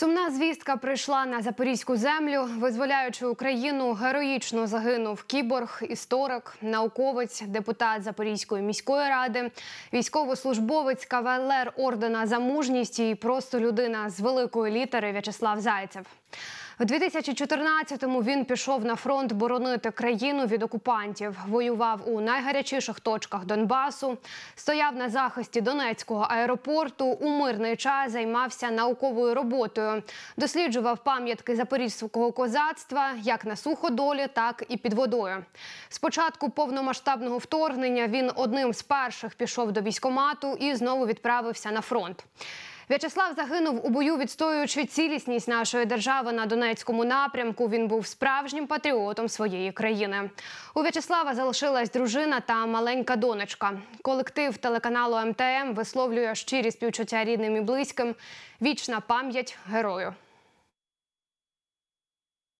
Сумна звістка прийшла на запорізьку землю, визволяючи Україну, героїчно загинув кіборг, історик, науковець, депутат Запорізької міської ради, військовослужбовець, кавалер ордена за мужність і просто людина з великої літери В'ячеслав Зайцев. У 2014-му він пішов на фронт боронити країну від окупантів. Воював у найгарячіших точках Донбасу, стояв на захисті Донецького аеропорту. У мирний час займався науковою роботою, досліджував пам'ятки запорізького козацтва як на суходолі, так і під водою. Спочатку повномасштабного вторгнення він одним з перших пішов до військомату і знову відправився на фронт. В'ячеслав загинув у бою, відстоюючи цілісність нашої держави на Донецькому напрямку. Він був справжнім патріотом своєї країни. У В'ячеслава залишилась дружина та маленька донечка. Колектив телеканалу МТМ висловлює щирі співчуття рідним і близьким. Вічна пам'ять герою.